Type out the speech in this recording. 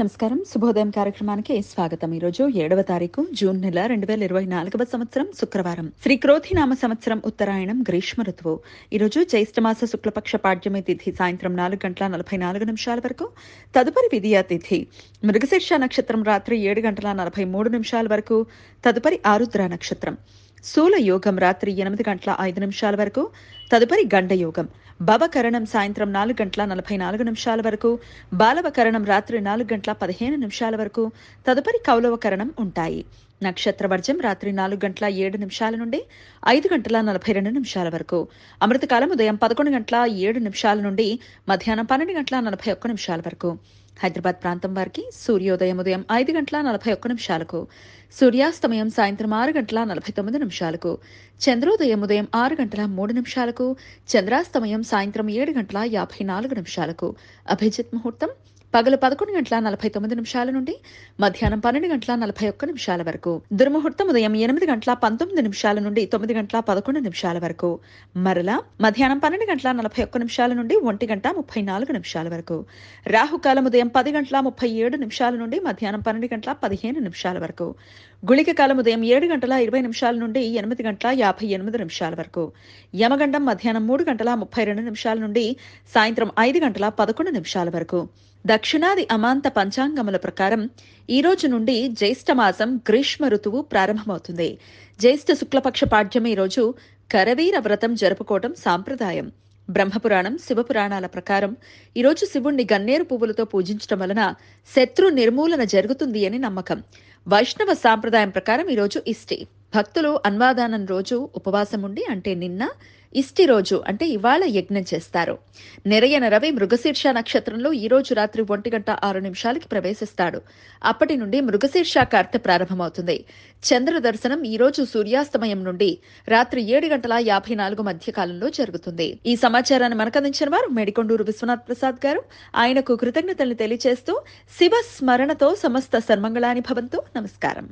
నమస్కారం శుభోదయం కార్యక్రమానికి స్వాగతం ఈరోజు ఏడవ తారీఖు జూన్ నెల రెండు వేల ఇరవై నాలుగవ సంవత్సరం శుక్రవారం శ్రీ క్రోధినామ సంవత్సరం ఉత్తరాయణం గ్రీష్మ ఋతువు ఈరోజు జ్యేష్ఠమాస శుక్లపక్ష పాడ్యమి తిథి సాయంత్రం నాలుగు గంటల నలభై నాలుగు నిమిషాల వరకు తదుపరి విధియా తిథి మృగశీర్ష నక్షత్రం రాత్రి ఏడు గంటల నలభై మూడు నిమిషాల వరకు తదుపరి ఆరుద్ర నక్షత్రం స్థూల యోగం రాత్రి ఎనిమిది గంటల ఐదు నిమిషాల వరకు తదుపరి గండ యోగం భవకరణం సాయంత్రం నాలుగు గంటల నలభై నాలుగు నిమిషాల వరకు బాలవకరణం రాత్రి నాలుగు గంటల పదిహేను నిమిషాల వరకు తదుపరి కౌలవకరణం ఉంటాయి నక్షత్ర వర్జం రాత్రి నాలుగు గంటల ఏడు నిమిషాల నుండి ఐదు గంటల నలభై రెండు నిమిషాల వరకు అమృతకాలం ఉదయం పదకొండు గంటల ఏడు నిమిషాల నుండి మధ్యాహ్నం పన్నెండు గంటల నలభై ఒక్క నిమిషాల వరకు హైదరాబాద్ ప్రాంతం వారికి సూర్యోదయం ఉదయం ఐదు గంటల నలభై ఒక్క నిమిషాలకు సూర్యాస్తమయం సాయంత్రం ఆరు గంటల నలభై తొమ్మిది నిమిషాలకు చంద్రోదయం ఉదయం ఆరు గంటల మూడు నిమిషాలకు చంద్రాస్తమయం సాయంత్రం ఏడు గంటల యాభై నాలుగు నిమిషాలకు అభిజిత్ ముహూర్తం పగలు పదకొండు గంటల నలభై తొమ్మిది నిమిషాల నుండి మధ్యాహ్నం పన్నెండు గంటల నలభై ఒక్క నిమిషాల వరకు దుర్ముహూర్తం ఉదయం ఎనిమిది గంటల పంతొమ్మిది నిమిషాల నుండి తొమ్మిది గంటల పదకొండు నిమిషాల వరకు మరలా మధ్యాహ్నం పన్నెండు గంటల నలభై ఒక్క నిమిషాల నుండి ఒంటి గంట ముప్పై నాలుగు నిమిషాల వరకు రాహుకాలం ఉదయం పది గంటల ముప్పై ఏడు నిమిషాల నుండి మధ్యాహ్నం పన్నెండు గంటల పదిహేను నిమిషాల వరకు గుళిక కాలం ఉదయం ఏడు గంటల ఇరవై నిమిషాల నుండి ఎనిమిది గంటల యాభై ఎనిమిది నిమిషాల వరకు యమగండం మధ్యాహ్నం మూడు గంటల ముప్పై రెండు నిమిషాల నుండి సాయంత్రం ఐదు గంటల పదకొండు నిమిషాల వరకు దక్షిణాది అమాంత పంచాంగముల ప్రకారం ఈ రోజు నుండి జ్యేష్ఠమాసం గ్రీష్మ ఋతువు ప్రారంభమవుతుంది జ్యేష్ఠ శుక్లపక్ష పాఠ్యం రోజు కరవీర వ్రతం జరుపుకోవడం సాంప్రదాయం బ్రహ్మపురాణం శివపురాణాల ప్రకారం ఈరోజు శివుణ్ణి గన్నేరు పువ్వులతో పూజించడం వలన శత్రు నిర్మూలన జరుగుతుంది అని నమ్మకం వైష్ణవ సాంప్రదాయం ప్రకారం ఈరోజు ఇష్టి భక్తులు అన్వాదానం రోజు ఉపవాసం ఉండి అంటే నిన్న ఇష్టి రోజు అంటే ఇవాళ యజ్ఞం చేస్తారు నిరయన రవి మృగశీర్ష నక్షత్రంలో ఈ రోజు రాత్రి ఒంటి గంట ఆరు నిమిషాలకి ప్రవేశిస్తాడు అప్పటి నుండి మృగశీర్ష కార్తె ప్రారంభమవుతుంది చంద్ర దర్శనం ఈ రోజు సూర్యాస్తమయం నుండి రాత్రి ఏడు గంటల యాభై నాలుగు మధ్య కాలంలో జరుగుతుంది ఈ సమాచారాన్ని మనకందించిన వారు మెడికొండూరు విశ్వనాథ్ ప్రసాద్ గారు ఆయనకు కృతజ్ఞతలు తెలియజేస్తూ శివ స్మరణతో సమస్త సన్మంగళాని భవంతు నమస్కారం